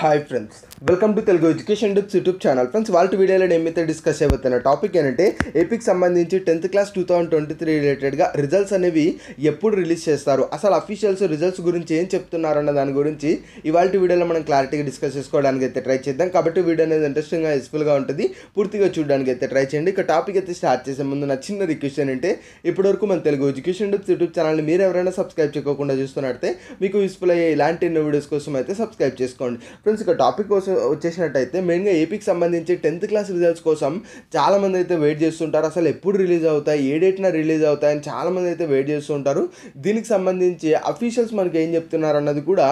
hi friends welcome to Telugu education tips YouTube channel friends వాళ్ళ వీడియోలో ఏమైతే డిస్కస్ అయిపోతున్న టాపిక్ ఏంటంటే ఏపీకి సంబంధించి tenth class two thousand twenty three రిలేటెడ్గా రిజల్ట్స్ అనేవి ఎప్పుడు రిలీజ్ చేస్తారు అసలు అఫీషియల్స్ రిజల్ట్స్ గురించి ఏం చెప్తున్నారు అన్న దాని గురించి ఇవాళ వీడియోలో మనం క్లారిటీగా డిస్కస్ చేసుకోవడానికి అయితే ట్రై చేద్దాం కాబట్టి వీడియో అనేది ఇంట్రెస్టింగ్గా యూస్ఫుల్గా ఉంటుంది పూర్తిగా చూడడానికి అయితే ట్రై చేయండి ఇక టాపిక్ అయితే స్టార్ట్ చేసే ముందు నా చిన్న రిక్వెస్ట్ ఏంటంటే ఇప్పటివరకు మన తెలుగు ఎడ్యుకేషన్ డిప్స్ యూట్యూబ్ ఛానల్ని మీరు ఎవరైనా సబ్స్క్రైబ్ చేసుకోకుండా చూస్తున్నట్టయితే మీకు యూస్ఫుల్ అయ్యే ఇలాంటి ఎన్నో వీడియోస్ కోసం అయితే సబ్స్క్రైబ్ చేసుకోండి ఫ్రెండ్స్ ఇక టాపిక్ కోసం వచ్చేసినట్టయితే మెయిన్గా ఏపీకి సంబంధించి టెన్త్ క్లాస్ రిజల్ట్స్ కోసం చాలామంది అయితే వెయిట్ చేస్తుంటారు అసలు ఎప్పుడు రిలీజ్ అవుతాయి ఏ డేట్న రిలీజ్ అని చాలామంది అయితే వెయిట్ చేస్తుంటారు దీనికి సంబంధించి అఫీషియల్స్ మనకి ఏం చెప్తున్నారు అన్నది కూడా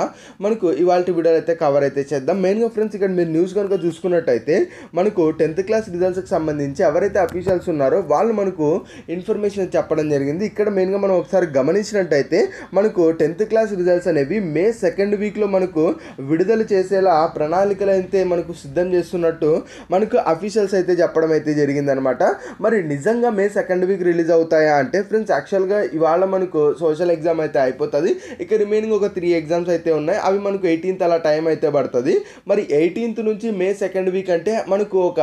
మనకు ఇవాళ వీడియో అయితే కవర్ అయితే చేద్దాం మెయిన్గా ఫ్రెండ్స్ ఇక్కడ మీరు న్యూస్ కనుక చూసుకున్నట్టయితే మనకు టెన్త్ క్లాస్ రిజల్ట్స్కి సంబంధించి ఎవరైతే అఫీషియల్స్ ఉన్నారో వాళ్ళు మనకు ఇన్ఫర్మేషన్ చెప్పడం జరిగింది ఇక్కడ మెయిన్గా మనం ఒకసారి గమనించినట్టయితే మనకు టెన్త్ క్లాస్ రిజల్ట్స్ అనేవి మే సెకండ్ వీక్లో మనకు విడుదల చేసే వచ్చేలా ప్రణాళికలు అయితే మనకు సిద్ధం చేస్తున్నట్టు మనకు అఫీషియల్స్ అయితే చెప్పడం అయితే జరిగిందనమాట మరి నిజంగా మే సెకండ్ వీక్ రిలీజ్ అవుతాయా అంటే ఫ్రెండ్స్ యాక్చువల్గా ఇవాళ మనకు సోషల్ ఎగ్జామ్ అయితే అయిపోతుంది ఇక రిమైనింగ్ ఒక త్రీ ఎగ్జామ్స్ అయితే ఉన్నాయి అవి మనకు ఎయిటీన్త్ అలా టైం అయితే పడుతుంది మరి ఎయిటీన్త్ నుంచి మే సెకండ్ వీక్ అంటే మనకు ఒక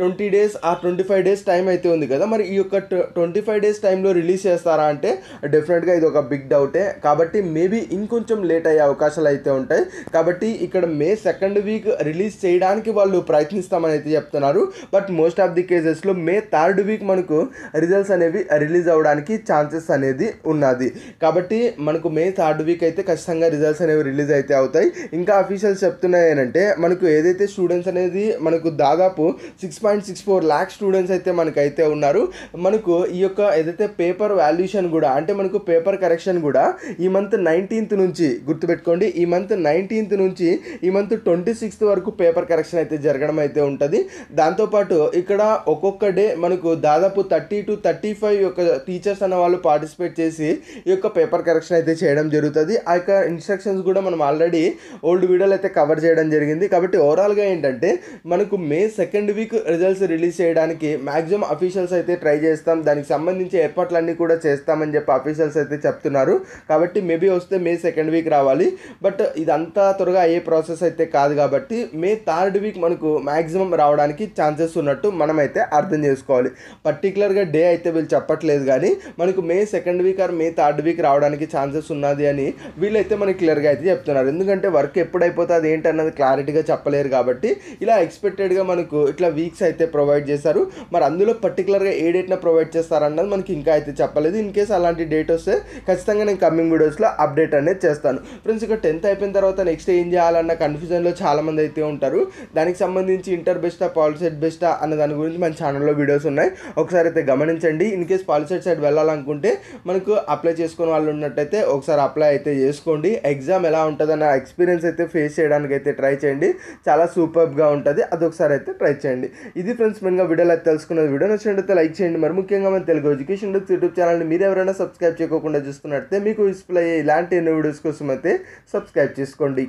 ట్వంటీ డేస్ ఆ ట్వంటీ ఫైవ్ డేస్ టైం అయితే ఉంది కదా మరి ఈ యొక్క ట్వంటీ ఫైవ్ డేస్ టైంలో రిలీజ్ చేస్తారా అంటే డెఫినెట్గా ఇది ఒక బిగ్ డౌటే కాబట్టి మేబీ ఇంకొంచెం లేట్ అయ్యే అవకాశాలు అయితే ఉంటాయి కాబట్టి ఇక్కడ మే సెకండ్ వీక్ రిలీజ్ చేయడానికి వాళ్ళు ప్రయత్నిస్తామని అయితే చెప్తున్నారు బట్ మోస్ట్ ఆఫ్ ది కేసెస్లో మే థర్డ్ వీక్ మనకు రిజల్ట్స్ అనేవి రిలీజ్ అవ్వడానికి ఛాన్సెస్ అనేది ఉన్నది కాబట్టి మనకు మే థర్డ్ వీక్ అయితే ఖచ్చితంగా రిజల్ట్స్ అనేవి రిలీజ్ అయితే అవుతాయి ఇంకా అఫీషియల్స్ చెప్తున్నాయి ఏంటంటే మనకు ఏదైతే స్టూడెంట్స్ అనేది మనకు దాదాపు six point six four lakh students అయితే మనకైతే ఉన్నారు మనకు ఈ యొక్క ఏదైతే పేపర్ వాల్యూషన్ కూడా అంటే మనకు పేపర్ కరెక్షన్ కూడా ఈ మంత్ నైన్టీన్త్ నుంచి గుర్తుపెట్టుకోండి ఈ మంత్ నైన్టీన్త్ నుంచి ఈ మంత్ మంత్ ట్వంటీ సిక్స్త్ వరకు పేపర్ కరెక్షన్ అయితే జరగడం అయితే ఉంటుంది దాంతోపాటు ఇక్కడ ఒక్కొక్క డే మనకు దాదాపు థర్టీ టు థర్టీ ఫైవ్ యొక్క టీచర్స్ అన్న వాళ్ళు పార్టిసిపేట్ చేసి ఈ యొక్క పేపర్ కరెక్షన్ అయితే చేయడం జరుగుతుంది ఆ యొక్క ఇన్స్ట్రక్షన్స్ కూడా మనం ఆల్రెడీ ఓల్డ్ వీడియోలు అయితే కవర్ చేయడం జరిగింది కాబట్టి ఓవరాల్గా ఏంటంటే మనకు May second week results release చేయడానికి మ్యాక్సిమం అఫీషియల్స్ అయితే ట్రై చేస్తాం దానికి సంబంధించి ఏర్పాట్లన్నీ కూడా చేస్తామని చెప్పి అఫీషియల్స్ అయితే చెప్తున్నారు కాబట్టి మేబీ వస్తే మే సెకండ్ వీక్ రావాలి బట్ ఇదంతా త్వరగా అయ్యే ప్రాసెస్ అయితే అయితే కాదు కాబట్టి మే థర్డ్ వీక్ మనకు మ్యాక్సిమం రావడానికి ఛాన్సెస్ ఉన్నట్టు మనమైతే అర్థం చేసుకోవాలి పర్టికులర్గా డే అయితే వీళ్ళు చెప్పట్లేదు కానీ మనకు May second week or May third week రావడానికి ఛాన్సెస్ ఉన్నది అని వీళ్ళైతే మనకి క్లియర్గా అయితే చెప్తున్నారు ఎందుకంటే వర్క్ ఎప్పుడైపోతే ఏంటి ఏంటన్నది క్లారిటీగా చెప్పలేరు కాబట్టి ఇలా ఎక్స్పెక్టెడ్గా మనకు ఇట్లా వీక్స్ అయితే ప్రొవైడ్ చేశారు మరి అందులో పర్టికులర్గా ఏ డేట్న ప్రొవైడ్ చేస్తారన్నది మనకి ఇంకా అయితే చెప్పలేదు ఇన్ కేస్ అలాంటి డేట్ వస్తే ఖచ్చితంగా నేను కమింగ్ వీడియోస్లో అప్డేట్ అనేది చేస్తాను ఫ్రెండ్స్ ఇక టెన్త్ అయిపోయిన తర్వాత నెక్స్ట్ ఏం చేయాలన్న కన్ఫ్యూజ్ సీజన్లో చాలామంది అయితే ఉంటారు దానికి సంబంధించి ఇంటర్ బెస్టా పాలిసెట్ బెస్టా అన్న దాని గురించి మన ఛానల్లో వీడియోస్ ఉన్నాయి ఒకసారి అయితే గమనించండి ఇన్ కేస్ పాలిసెట్ సైడ్ వెళ్ళాలనుకుంటే మనకు అప్లై చేసుకున్న వాళ్ళు ఉన్నట్టయితే ఒకసారి అప్లై అయితే చేసుకోండి ఎగ్జామ్ ఎలా ఉంటుందన్న ఎక్స్పీరియన్స్ అయితే ఫేస్ చేయడానికి అయితే ట్రై చేయండి చాలా సూపర్గా ఉంటుంది అదొకసారి అయితే ట్రై చేయండి ఇది ఫ్రెండ్స్ మెయిన్గా వీడియోలో తెలుసుకున్నది వీడియో నచ్చినట్టు లైక్ చేయండి మరి ముఖ్యంగా మన తెలుగు ఎడ్యుకేషన్ యూట్యూబ్ ఛానల్ని మీరు ఎవరైనా సబ్స్క్రైబ్ చేయకుండా చూసుకున్నట్టయితే మీకు డిస్ప్లే ఇలాంటి ఎన్నో వీడియోస్ కోసం అయితే సబ్స్క్రైబ్ చేసుకోండి